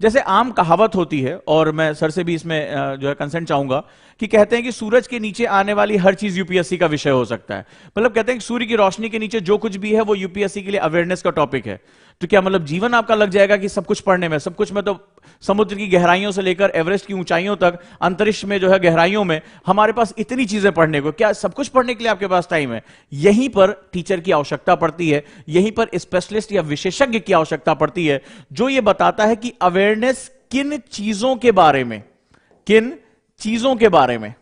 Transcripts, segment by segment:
जैसे आम कहावत होती है और मैं सर से भी इसमें जो है कंसेंट चाहूंगा कि कहते हैं कि सूरज के नीचे आने वाली हर चीज यूपीएससी का विषय हो सकता है मतलब कहते हैं कि सूर्य की रोशनी के नीचे जो कुछ भी है वो यूपीएससी के लिए अवेयरनेस का टॉपिक है तो क्या मतलब जीवन आपका लग जाएगा कि सब कुछ पढ़ने में सब कुछ में तो समुद्र की गहराइयों से लेकर एवरेस्ट की ऊंचाइयों तक अंतरिक्ष में जो है गहराइयों में हमारे पास इतनी चीजें पढ़ने को क्या सब कुछ पढ़ने के लिए आपके पास टाइम है यहीं पर टीचर की आवश्यकता पड़ती है यहीं पर स्पेशलिस्ट या विशेषज्ञ की आवश्यकता पड़ती है जो ये बताता है कि अवेयरनेस किन चीजों के बारे में किन चीजों के बारे में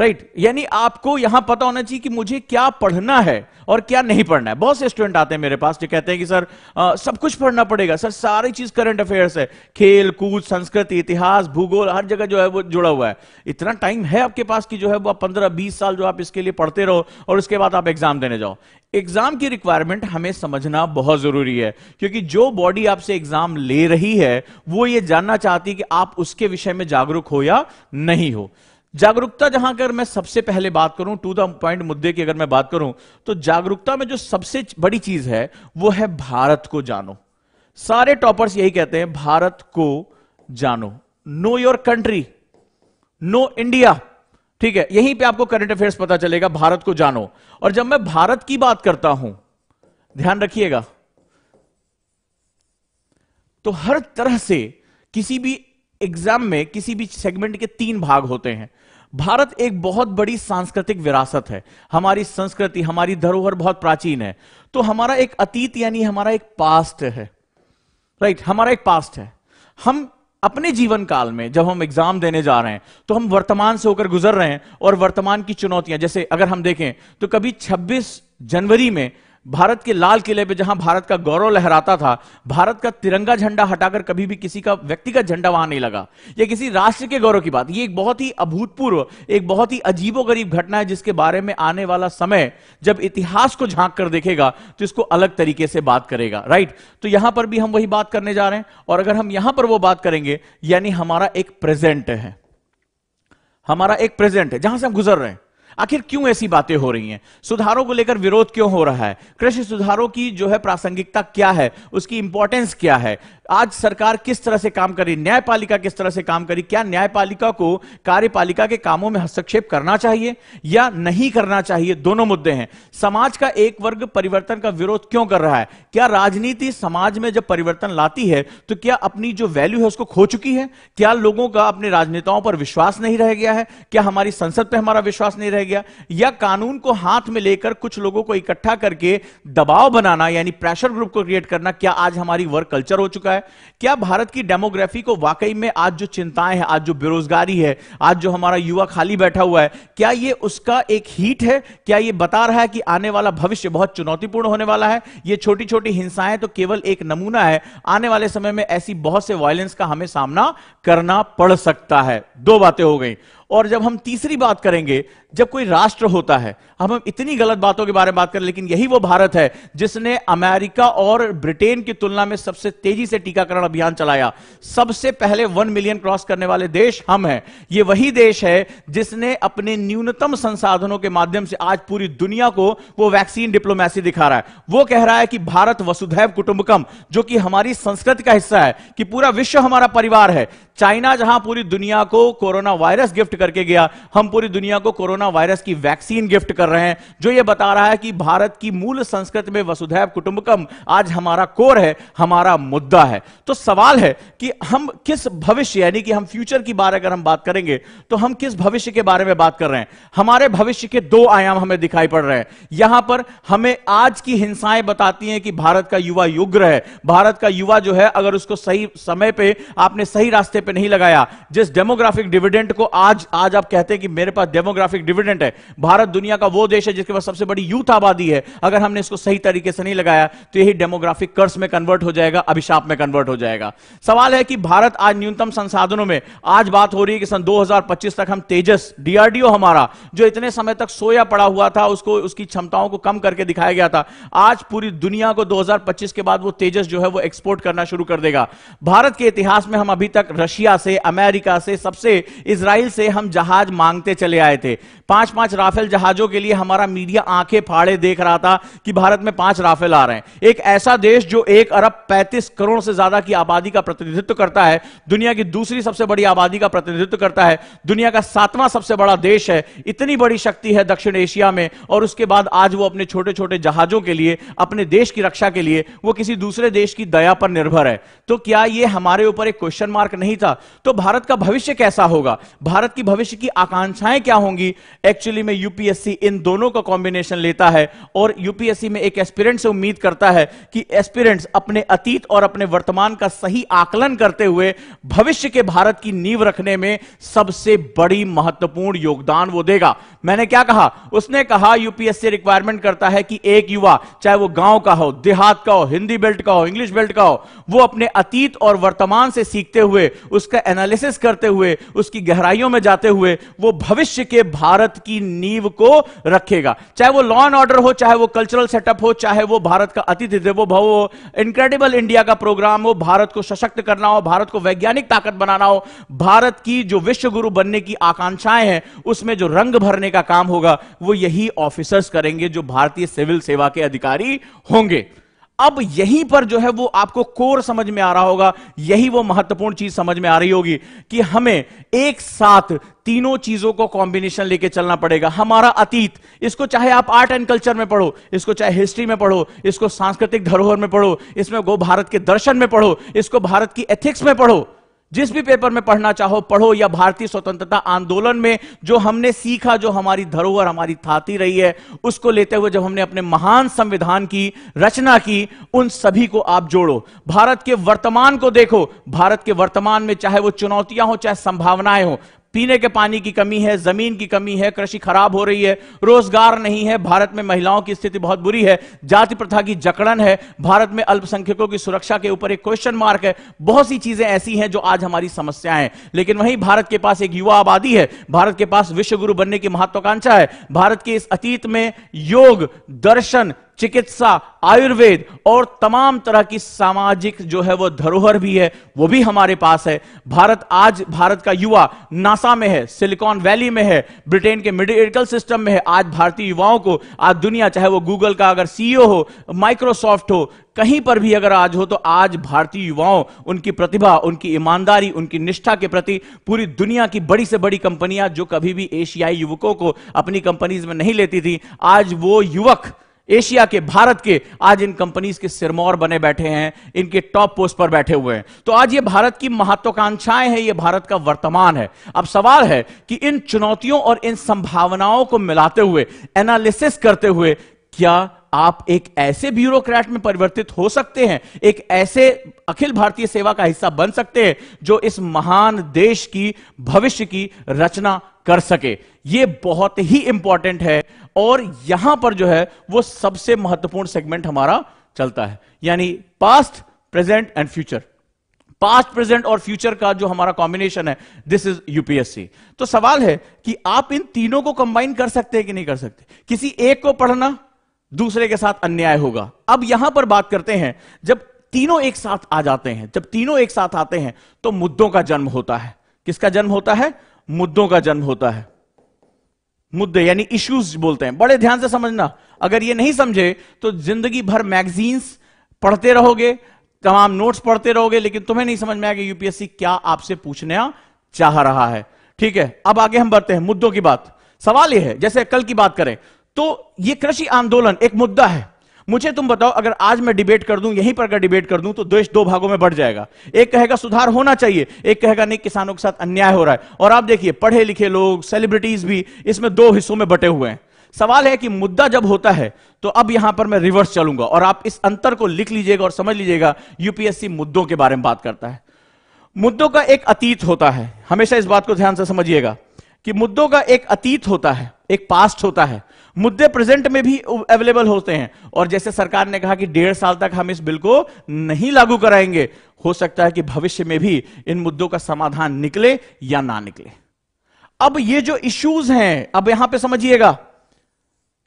राइट right. यानी आपको यहां पता होना चाहिए कि मुझे क्या पढ़ना है और क्या नहीं पढ़ना है बहुत से स्टूडेंट आते हैं मेरे पास जो कहते हैं कि सर आ, सब कुछ पढ़ना पड़ेगा सर सारी चीज करंट अफेयर्स है खेल कूद संस्कृति इतिहास भूगोल हर जगह जो है वो जुड़ा हुआ है इतना टाइम है आपके पास कि जो है वो आप पंद्रह बीस साल जो आप इसके लिए पढ़ते रहो और उसके बाद आप एग्जाम देने जाओ एग्जाम की रिक्वायरमेंट हमें समझना बहुत जरूरी है क्योंकि जो बॉडी आपसे एग्जाम ले रही है वो ये जानना चाहती है कि आप उसके विषय में जागरूक हो या नहीं हो जागरूकता जहां अगर मैं सबसे पहले बात करूं टू द पॉइंट मुद्दे की अगर मैं बात करूं तो जागरूकता में जो सबसे बड़ी चीज है वो है भारत को जानो सारे टॉपर्स यही कहते हैं भारत को जानो know your country know India ठीक है यहीं पे आपको करंट अफेयर्स पता चलेगा भारत को जानो और जब मैं भारत की बात करता हूं ध्यान रखिएगा तो हर तरह से किसी भी एग्जाम में किसी भी सेगमेंट के तीन भाग होते हैं भारत एक बहुत बड़ी सांस्कृतिक विरासत है हमारी संस्कृति हमारी धरोहर बहुत प्राचीन है तो हमारा एक अतीत यानी हमारा एक पास्ट है राइट right, हमारा एक पास्ट है हम अपने जीवन काल में जब हम एग्जाम देने जा रहे हैं तो हम वर्तमान से होकर गुजर रहे हैं और वर्तमान की चुनौतियां जैसे अगर हम देखें तो कभी 26 जनवरी में भारत के लाल किले पे जहां भारत का गौरव लहराता था भारत का तिरंगा झंडा हटाकर कभी भी किसी का व्यक्तिगत झंडा वहां नहीं लगा यह किसी राष्ट्र के गौरव की बात ये एक बहुत ही अभूतपूर्व एक बहुत ही अजीबोगरीब घटना है जिसके बारे में आने वाला समय जब इतिहास को झांक कर देखेगा तो इसको अलग तरीके से बात करेगा राइट तो यहां पर भी हम वही बात करने जा रहे हैं और अगर हम यहां पर वो बात करेंगे यानी हमारा एक प्रेजेंट है हमारा एक प्रेजेंट है जहां से हम गुजर रहे हैं आखिर क्यों ऐसी बातें हो रही हैं सुधारों को लेकर विरोध क्यों हो रहा है कृषि सुधारों की जो है प्रासंगिकता क्या है उसकी इंपॉर्टेंस क्या है आज सरकार किस तरह से काम करी न्यायपालिका किस तरह से काम करी क्या न्यायपालिका को कार्यपालिका के कामों में हस्तक्षेप करना चाहिए या नहीं करना चाहिए दोनों मुद्दे हैं समाज का एक वर्ग परिवर्तन का विरोध क्यों कर रहा है क्या राजनीति समाज में जब परिवर्तन लाती है तो क्या अपनी जो वैल्यू है उसको खो चुकी है क्या लोगों का अपने राजनेताओं पर विश्वास नहीं रह गया है क्या हमारी संसद पर हमारा विश्वास नहीं रह गया या कानून को हाथ में लेकर कुछ लोगों को इकट्ठा करके दबाव बनाना यानी प्रेशर ग्रुप को क्रिएट करना क्या आज हमारी वर्क कल्चर हो चुका है है क्या भारत की डेमोग्राफी को वाकई में आज जो चिंताएं हैं आज जो बेरोजगारी है आज जो हमारा युवा खाली बैठा हुआ है क्या ये उसका एक हीट है क्या ये बता रहा है कि आने वाला भविष्य बहुत चुनौतीपूर्ण होने वाला है ये छोटी छोटी हिंसाएं तो केवल एक नमूना है आने वाले समय में ऐसी बहुत से वायलेंस का हमें सामना करना पड़ सकता है दो बातें हो गई और जब हम तीसरी बात करेंगे जब कोई राष्ट्र होता है हम हम इतनी गलत बातों के बारे में बात करें लेकिन यही वो भारत है जिसने अमेरिका और ब्रिटेन की तुलना में सबसे तेजी से टीकाकरण अभियान चलाया सबसे पहले वन मिलियन क्रॉस करने वाले देश हम हैं ये वही देश है जिसने अपने न्यूनतम संसाधनों के माध्यम से आज पूरी दुनिया को वो वैक्सीन डिप्लोमेसी दिखा रहा है वो कह रहा है कि भारत वसुधैव कुटुंबकम जो कि हमारी संस्कृति का हिस्सा है कि पूरा विश्व हमारा परिवार है चाइना जहां पूरी दुनिया को कोरोना वायरस गिफ्ट करके गया हम पूरी दुनिया को कोरोना वायरस की वैक्सीन गिफ्ट कर रहे हैं जो ये बता रहा है कि भारत की मूल संस्कृति में वसुधैव कुटुंबकम आज हमारा कोर है हमारा मुद्दा है तो सवाल है कि हम किस भविष्य यानी कि हम फ्यूचर की बारे अगर हम बात करेंगे तो हम किस भविष्य के बारे में बात कर रहे हैं हमारे भविष्य के दो आयाम हमें दिखाई पड़ रहे हैं यहां पर हमें आज की हिंसाएं बताती हैं कि भारत का युवा युग्र है भारत का युवा जो है अगर उसको सही समय पे आपने सही रास्ते पे नहीं लगाया जिस डेमोग्राफिक डिविडेंट को आज आज आप कहते हैं कि मेरे पास डेमोग्राफिक डिविडेंट है भारत दुनिया का वो देश है जिसके पास सबसे बड़ी यूथ आबादी है अगर हमने इसको सही तरीके से नहीं लगाया तो यही डेमोग्राफिक कर्स में कन्वर्ट हो जाएगा अभिशाप में कन्वर्ट हो जाएगा सवाल है कि भारत आज न्यूनतम संसाधनों में आज बात हो रही है कि सन दो तक हम तेजस डीआरडीओ हमारा जो इतने समय तक सोया पड़ा हुआ था उसको उसकी क्षमताओं को कम करके दिखाया गया था आज पूरी दुनिया को दो के बाद वो तेजस जो है वो एक्सपोर्ट करना शुरू कर देगा भारत के इतिहास में हम अभी तक रशिया से अमेरिका से सबसे इसराइल से हम जहाज मांगते चले आए थे पांच पांच राफेल जहाजों के लिए हमारा मीडिया आंखें फाड़े देख रहा था कि भारत में पांच राफेल आ रहे हैं एक ऐसा देश जो एक अरब पैंतीस करोड़ से ज्यादा की आबादी का प्रतिनिधित्व करता है दुनिया की दूसरी सबसे बड़ी आबादी का प्रतिनिधित्व करता है दुनिया का सातवां सबसे बड़ा देश है इतनी बड़ी शक्ति है दक्षिण एशिया में और उसके बाद आज वो अपने छोटे छोटे जहाजों के लिए अपने देश की रक्षा के लिए वो किसी दूसरे देश की दया पर निर्भर है तो क्या ये हमारे ऊपर एक क्वेश्चन मार्क नहीं था तो भारत का भविष्य कैसा होगा भारत की भविष्य की आकांक्षाएं क्या होंगी एक्चुअली में यूपीएससी इन दोनों का कॉम्बिनेशन लेता है और यूपीएससी में एक एस्पिरेंट से उम्मीद करता है कि एस्पिरेंट्स अपने अतीत और अपने वर्तमान का सही आकलन करते हुए भविष्य के भारत की नींव रखने में सबसे बड़ी महत्वपूर्ण योगदान वो देगा मैंने क्या कहा उसने कहा यूपीएससी रिक्वायरमेंट करता है कि एक युवा चाहे वो गांव का हो देहात का हो हिंदी बेल्ट का हो इंग्लिश बेल्ट का हो वो अपने अतीत और वर्तमान से सीखते हुए उसका एनालिसिस करते हुए उसकी गहराइयों में जाते हुए वो भविष्य के भारत की नींव को रखेगा चाहे वो लॉ एंड ऑर्डर हो चाहे वो कल्चरल सेटअप हो चाहे वो भारत का अतिथि वो भव हो इनक्रेडिबल इंडिया का प्रोग्राम हो भारत को सशक्त करना हो भारत को वैज्ञानिक ताकत बनाना हो भारत की जो विश्व गुरु बनने की आकांक्षाएं हैं उसमें जो रंग भरने का काम होगा वो यही ऑफिसर्स करेंगे जो भारतीय सिविल सेवा के अधिकारी होंगे अब यहीं पर जो है वो आपको कोर समझ में आ रहा होगा यही वो महत्वपूर्ण चीज समझ में आ रही होगी कि हमें एक साथ तीनों चीजों को कॉम्बिनेशन लेके चलना पड़ेगा हमारा अतीत इसको चाहे आप आर्ट एंड कल्चर में पढ़ो इसको चाहे हिस्ट्री में पढ़ो इसको सांस्कृतिक धरोहर में पढ़ो इसमें गो भारत के दर्शन में पढ़ो इसको भारत की एथिक्स में पढ़ो जिस भी पेपर में पढ़ना चाहो पढ़ो या भारतीय स्वतंत्रता आंदोलन में जो हमने सीखा जो हमारी धरोहर हमारी थाती रही है उसको लेते हुए जब हमने अपने महान संविधान की रचना की उन सभी को आप जोड़ो भारत के वर्तमान को देखो भारत के वर्तमान में चाहे वो चुनौतियां हो चाहे संभावनाएं हो पीने के पानी की कमी है जमीन की कमी है कृषि खराब हो रही है रोजगार नहीं है भारत में महिलाओं की स्थिति बहुत बुरी है जाति प्रथा की जकड़न है भारत में अल्पसंख्यकों की सुरक्षा के ऊपर एक क्वेश्चन मार्क है बहुत सी चीजें ऐसी हैं जो आज हमारी समस्या है लेकिन वहीं भारत के पास एक युवा आबादी है भारत के पास विश्वगुरु बनने की महत्वाकांक्षा है भारत के इस अतीत में योग दर्शन चिकित्सा आयुर्वेद और तमाम तरह की सामाजिक जो है वो धरोहर भी है वो भी हमारे पास है भारत आज भारत का युवा नासा में है सिलिकॉन वैली में है ब्रिटेन के मेडिकल सिस्टम में है आज भारतीय युवाओं को आज दुनिया चाहे वो गूगल का अगर सीईओ हो माइक्रोसॉफ्ट हो कहीं पर भी अगर आज हो तो आज भारतीय युवाओं उनकी प्रतिभा उनकी ईमानदारी उनकी निष्ठा के प्रति पूरी दुनिया की बड़ी से बड़ी कंपनियां जो कभी भी एशियाई युवकों को अपनी कंपनीज में नहीं लेती थी आज वो युवक एशिया के भारत के आज इन कंपनीज के सिरमौर बने बैठे हैं इनके टॉप पोस्ट पर बैठे हुए हैं तो आज ये भारत की महत्वाकांक्षाएं हैं ये भारत का वर्तमान है अब सवाल है कि इन चुनौतियों और इन संभावनाओं को मिलाते हुए एनालिसिस करते हुए क्या आप एक ऐसे ब्यूरोक्रेट में परिवर्तित हो सकते हैं एक ऐसे अखिल भारतीय सेवा का हिस्सा बन सकते हैं जो इस महान देश की भविष्य की रचना कर सके ये बहुत ही इंपॉर्टेंट है और यहां पर जो है वो सबसे महत्वपूर्ण सेगमेंट हमारा चलता है यानी past present and future past present और फ्यूचर का जो हमारा कॉम्बिनेशन है दिस इज यूपीएससी तो सवाल है कि आप इन तीनों को कंबाइन कर सकते हैं कि नहीं कर सकते किसी एक को पढ़ना दूसरे के साथ अन्याय होगा अब यहां पर बात करते हैं जब तीनों एक साथ आ जाते हैं जब तीनों एक साथ आते हैं तो मुद्दों का जन्म होता है किसका जन्म होता है मुद्दों का जन्म होता है मुद्दे यानी इश्यूज बोलते हैं बड़े ध्यान से समझना अगर ये नहीं समझे तो जिंदगी भर मैगजीन्स पढ़ते रहोगे तमाम नोट्स पढ़ते रहोगे लेकिन तुम्हें नहीं समझ में आएगा यूपीएससी क्या आपसे पूछना चाह रहा है ठीक है अब आगे हम बढ़ते हैं मुद्दों की बात सवाल यह है जैसे कल की बात करें तो ये कृषि आंदोलन एक मुद्दा है मुझे तुम बताओ अगर आज मैं डिबेट कर दूं यहीं पर अगर डिबेट कर दूं तो देश दो भागों में बढ़ जाएगा एक कहेगा सुधार होना चाहिए एक कहेगा नहीं किसानों के साथ अन्याय हो रहा है और आप देखिए पढ़े लिखे लोग सेलिब्रिटीज भी इसमें दो हिस्सों में बटे हुए हैं सवाल है कि मुद्दा जब होता है तो अब यहां पर मैं रिवर्स चलूंगा और आप इस अंतर को लिख लीजिएगा और समझ लीजिएगा यूपीएससी मुद्दों के बारे में बात करता है मुद्दों का एक अतीत होता है हमेशा इस बात को ध्यान से समझिएगा कि मुद्दों का एक अतीत होता है एक पास्ट होता है मुद्दे प्रेजेंट में भी अवेलेबल होते हैं और जैसे सरकार ने कहा कि डेढ़ साल तक हम इस बिल को नहीं लागू कराएंगे हो सकता है कि भविष्य में भी इन मुद्दों का समाधान निकले या ना निकले अब ये जो इश्यूज हैं अब यहां पे समझिएगा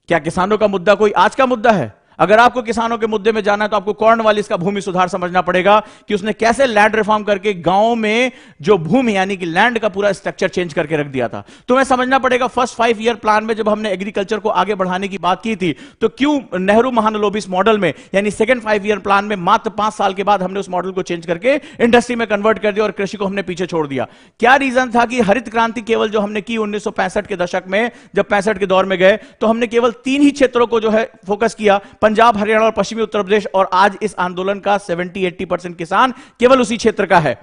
क्या किसानों का मुद्दा कोई आज का मुद्दा है अगर आपको किसानों के मुद्दे में जाना है तो आपको वाली इसका भूमि सुधार समझना पड़ेगा कि उसने कैसे लैंड रिफॉर्म करके गांव में जो भूमि यानी कि लैंड का पूरा स्ट्रक्चर चेंज करके रख दिया था तो मैं समझना पड़ेगा फर्स्ट फाइव ईयर प्लान में जब हमने एग्रीकल्चर को आगे बढ़ाने की बात की थी तो क्यों नेहरू महानलोबिस मॉडल में यानी सेकंड फाइव ईयर प्लान में मात्र पांच साल के बाद हमने उस मॉडल को चेंज करके इंडस्ट्री में कन्वर्ट कर दिया और कृषि को हमने पीछे छोड़ दिया क्या रीजन था कि हरित क्रांति केवल जो हमने की उन्नीस के दशक में जब पैंसठ के दौर में गए तो हमने केवल तीन ही क्षेत्रों को जो है फोकस किया पंजाब हरियाणा और पश्चिमी उत्तर प्रदेश और आज इस आंदोलन का 70-80 परसेंट किसान केवल उसी क्षेत्र का है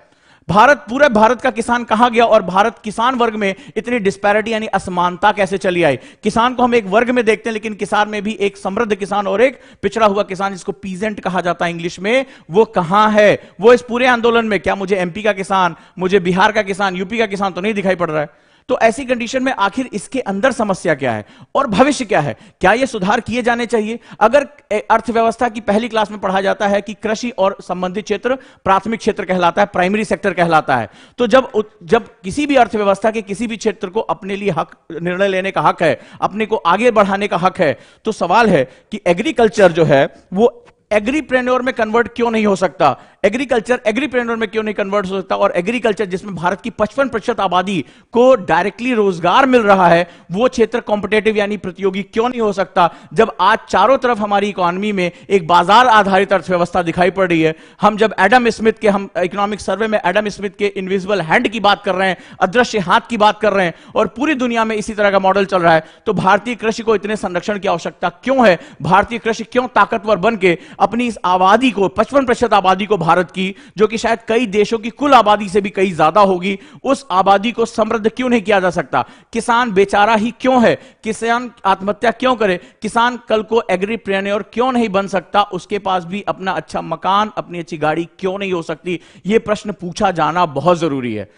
भारत पूरे भारत का किसान कहां गया और भारत किसान वर्ग में इतनी डिस्पैरिटी यानी असमानता कैसे चली आई किसान को हम एक वर्ग में देखते हैं लेकिन किसान में भी एक समृद्ध किसान और एक पिछड़ा हुआ किसान जिसको पीजेंट कहा जाता है इंग्लिश में वो कहां है वो इस पूरे आंदोलन में क्या मुझे एमपी का किसान मुझे बिहार का किसान यूपी का किसान तो नहीं दिखाई पड़ रहा है तो ऐसी कंडीशन में आखिर इसके अंदर समस्या क्या है और भविष्य क्या है क्या यह सुधार किए जाने चाहिए अगर अर्थव्यवस्था की पहली क्लास में पढ़ा जाता है कि कृषि और संबंधित क्षेत्र प्राथमिक क्षेत्र कहलाता है प्राइमरी सेक्टर कहलाता है तो जब जब किसी भी अर्थव्यवस्था के किसी भी क्षेत्र को अपने लिए हक निर्णय लेने का हक है अपने को आगे बढ़ाने का हक है तो सवाल है कि एग्रीकल्चर जो है वो एग्रीप्रेन्योर में कन्वर्ट क्यों नहीं हो सकता एग्रीकल्चर एग्रीप्रेनर में क्यों नहीं कन्वर्ट हो सकता और एग्रीकल्चर जिसमें भारत की पचपन प्रतिशत आबादी को डायरेक्टली रोजगार मिल रहा है वो क्षेत्र कॉम्पिटेटिव यानी प्रतियोगी क्यों नहीं हो सकता जब आज चारों तरफ हमारी इकोनॉमी में एक बाजार आधारित अर्थव्यवस्था दिखाई पड़ रही है हम जब एडम स्मिथ के हम इकोनॉमिक सर्वे में एडम स्मिथ के इनविजिबल हैंड की बात कर रहे हैं अदृश्य हाथ की बात कर रहे हैं और पूरी दुनिया में इसी तरह का मॉडल चल रहा है तो भारतीय कृषि को इतने संरक्षण की आवश्यकता क्यों है भारतीय कृषि क्यों ताकतवर बन के अपनी इस आबादी को पचपन प्रतिशत आबादी को भारत की जो कि शायद कई देशों की कुल आबादी से भी कई ज्यादा होगी उस आबादी को समृद्ध क्यों नहीं किया जा सकता किसान बेचारा ही क्यों है किसान आत्महत्या क्यों करे किसान कल को एग्रीप्रेन्योर क्यों नहीं बन सकता उसके पास भी अपना अच्छा मकान अपनी अच्छी गाड़ी क्यों नहीं हो सकती यह प्रश्न पूछा जाना बहुत जरूरी है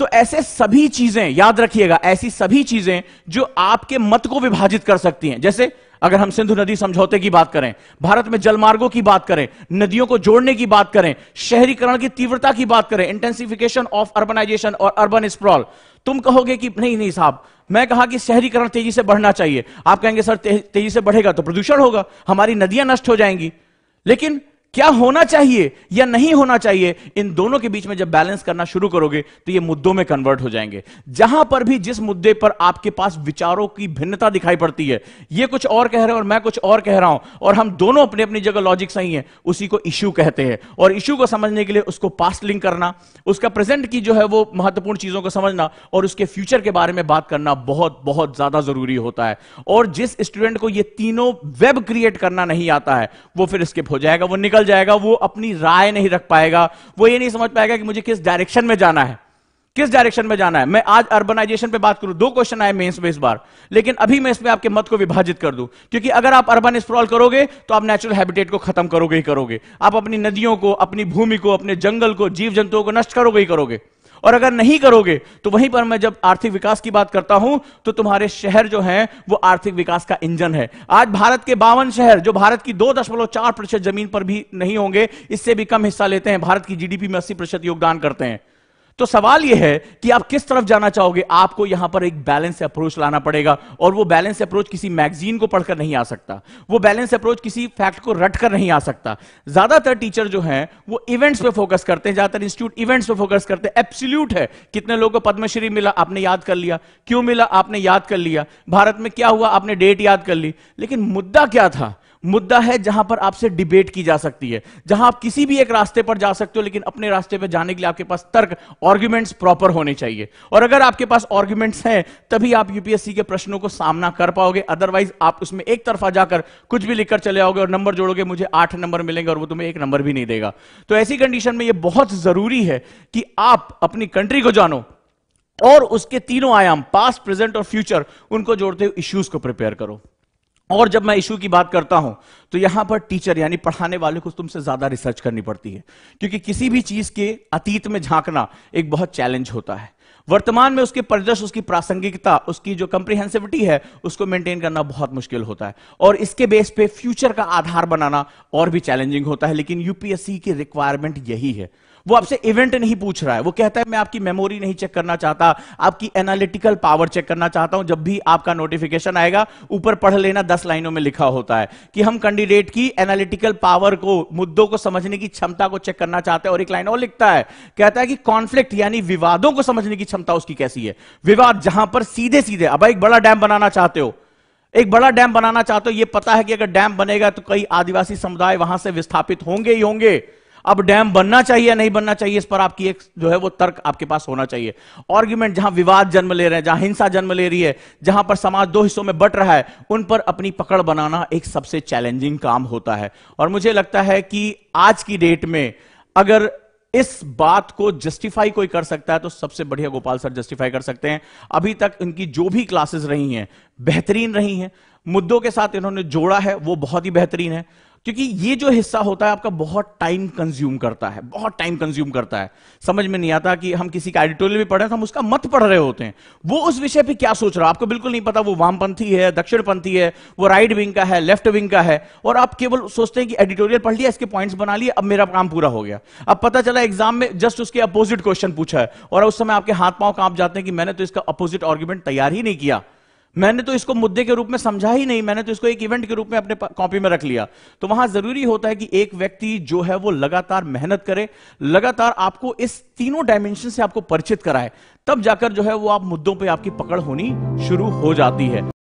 तो ऐसे सभी चीजें याद रखिएगा ऐसी सभी चीजें जो आपके मत को विभाजित कर सकती हैं जैसे अगर हम सिंधु नदी समझौते की बात करें भारत में जलमार्गों की बात करें नदियों को जोड़ने की बात करें शहरीकरण की तीव्रता की बात करें इंटेंसिफिकेशन ऑफ अर्बनाइजेशन और अर्बन स्प्रॉल तुम कहोगे कि नहीं नहीं साहब मैं कहा कि शहरीकरण तेजी से बढ़ना चाहिए आप कहेंगे सर ते, तेजी से बढ़ेगा तो प्रदूषण होगा हमारी नदियां नष्ट हो जाएंगी लेकिन क्या होना चाहिए या नहीं होना चाहिए इन दोनों के बीच में जब बैलेंस करना शुरू करोगे तो ये मुद्दों में कन्वर्ट हो जाएंगे जहां पर भी जिस मुद्दे पर आपके पास विचारों की भिन्नता दिखाई पड़ती है ये कुछ और कह रहे हैं और मैं कुछ और कह रहा हूं और हम दोनों अपनी अपनी जगह लॉजिक सही है उसी को इश्यू कहते हैं और इश्यू को समझने के लिए उसको पास्ट लिंक करना उसका प्रेजेंट की जो है वो महत्वपूर्ण चीजों को समझना और उसके फ्यूचर के बारे में बात करना बहुत बहुत ज्यादा जरूरी होता है और जिस स्टूडेंट को ये तीनों वेब क्रिएट करना नहीं आता है वो फिर स्किप हो जाएगा वो निकल जाएगा वो अपनी राय नहीं रख पाएगा वो ये नहीं समझ पाएगा कि मुझे किस डायरेक्शन में जाना है किस डायरेक्शन में जाना है मैं आज अर्बनाइजेशन पे बात करूं दो क्वेश्चन आए मेंस में इस बार लेकिन अभी मैं इसमें आपके मत को विभाजित कर दूं क्योंकि अगर आप अर्बन स्प्रॉल करोगे तो आप नेचुरल हैबिटेट को खत्म करोगे ही करोगे आप अपनी नदियों को अपनी भूमि को अपने जंगल को जीव जंतुओं को नष्ट करोगे ही करोगे और अगर नहीं करोगे तो वहीं पर मैं जब आर्थिक विकास की बात करता हूं तो तुम्हारे शहर जो हैं वो आर्थिक विकास का इंजन है आज भारत के बावन शहर जो भारत की दो दशमलव चार प्रतिशत जमीन पर भी नहीं होंगे इससे भी कम हिस्सा लेते हैं भारत की जीडीपी में अस्सी प्रतिशत योगदान करते हैं तो सवाल यह है कि आप किस तरफ जाना चाहोगे आपको यहां पर एक बैलेंस अप्रोच लाना पड़ेगा और वो बैलेंस अप्रोच किसी मैगजीन को पढ़कर नहीं आ सकता वो बैलेंस अप्रोच किसी फैक्ट को रट कर नहीं आ सकता ज्यादातर टीचर जो हैं वो इवेंट्स पे फोकस करते हैं ज्यादातर इंस्टीट्यूट इवेंट्स पे फोकस करते हैं एब्सोल्यूट है कितने लोगों को पद्मश्री मिला आपने याद कर लिया क्यों मिला आपने याद कर लिया भारत में क्या हुआ आपने डेट याद कर ली लेकिन मुद्दा क्या था मुद्दा है जहां पर आपसे डिबेट की जा सकती है जहां आप किसी भी एक रास्ते पर जा सकते हो लेकिन अपने रास्ते पर जाने के लिए आपके पास तर्क आर्ग्यूमेंट्स प्रॉपर होने चाहिए और अगर आपके पास आर्ग्यूमेंट्स हैं तभी आप यूपीएससी के प्रश्नों को सामना कर पाओगे अदरवाइज आप उसमें एक तरफा जाकर कुछ भी लिखकर चले आओगे और नंबर जोड़ोगे मुझे आठ नंबर मिलेंगे और वो तुम्हें एक नंबर भी नहीं देगा तो ऐसी कंडीशन में यह बहुत जरूरी है कि आप अपनी कंट्री को जानो और उसके तीनों आयाम पास्ट प्रेजेंट और फ्यूचर उनको जोड़ते हुए इश्यूज को प्रिपेयर करो और जब मैं इशू की बात करता हूं तो यहां पर टीचर यानी पढ़ाने वाले को तुमसे ज्यादा रिसर्च करनी पड़ती है क्योंकि किसी भी चीज के अतीत में झांकना एक बहुत चैलेंज होता है वर्तमान में उसके परिदृश्य उसकी प्रासंगिकता उसकी जो कंप्रीहेंसिविटी है उसको मेंटेन करना बहुत मुश्किल होता है और इसके बेस पे फ्यूचर का आधार बनाना और भी चैलेंजिंग होता है लेकिन यूपीएससी की रिक्वायरमेंट यही है वो आपसे इवेंट नहीं पूछ रहा है वो कहता है मैं आपकी मेमोरी नहीं चेक करना चाहता आपकी एनालिटिकल पावर चेक करना चाहता हूं जब भी आपका नोटिफिकेशन आएगा ऊपर पढ़ लेना दस लाइनों में लिखा होता है कि हम कैंडिडेट की एनालिटिकल पावर को मुद्दों को समझने की क्षमता को चेक करना चाहते हैं और एक लाइन और लिखता है कहता है कि कॉन्फ्लिक्ट यानी विवादों को समझने की क्षमता उसकी कैसी है विवाद जहां पर सीधे सीधे अब एक बड़ा डैम बनाना चाहते हो एक बड़ा डैम बनाना चाहते हो यह पता है कि अगर डैम बनेगा तो कई आदिवासी समुदाय वहां से विस्थापित होंगे ही होंगे अब डैम बनना चाहिए नहीं बनना चाहिए इस पर आपकी एक जो है वो तर्क आपके पास होना चाहिए आर्ग्यूमेंट जहां विवाद जन्म ले रहे हैं जहां हिंसा जन्म ले रही है जहां पर समाज दो हिस्सों में बट रहा है उन पर अपनी पकड़ बनाना एक सबसे चैलेंजिंग काम होता है और मुझे लगता है कि आज की डेट में अगर इस बात को जस्टिफाई कोई कर सकता है तो सबसे बढ़िया गोपाल सर जस्टिफाई कर सकते हैं अभी तक इनकी जो भी क्लासेस रही हैं बेहतरीन रही हैं मुद्दों के साथ इन्होंने जोड़ा है वो बहुत ही बेहतरीन है क्योंकि ये जो हिस्सा होता है आपका बहुत टाइम कंज्यूम करता है बहुत टाइम कंज्यूम करता है समझ में नहीं आता कि हम किसी का एडिटोरियल भी पढ़ रहे हैं तो हम उसका मत पढ़ रहे होते हैं वो उस विषय पे क्या सोच रहा है आपको बिल्कुल नहीं पता वो वामपंथी है दक्षिणपंथी है वो राइट विंग का है लेफ्ट विंग का है और आप केवल सोचते हैं कि एडिटोरियल पढ़ लिया इसके पॉइंट्स बना लिए अब मेरा काम पूरा हो गया अब पता चला एग्जाम में जस्ट उसके अपोजिट क्वेश्चन पूछा है और उस समय आपके हाथ पांव कांप जाते हैं कि मैंने तो इसका अपोजिट आर्ग्यूमेंट तैयार ही नहीं किया मैंने तो इसको मुद्दे के रूप में समझा ही नहीं मैंने तो इसको एक इवेंट के रूप में अपने कॉपी में रख लिया तो वहां जरूरी होता है कि एक व्यक्ति जो है वो लगातार मेहनत करे लगातार आपको इस तीनों डायमेंशन से आपको परिचित कराए तब जाकर जो है वो आप मुद्दों पर आपकी पकड़ होनी शुरू हो जाती है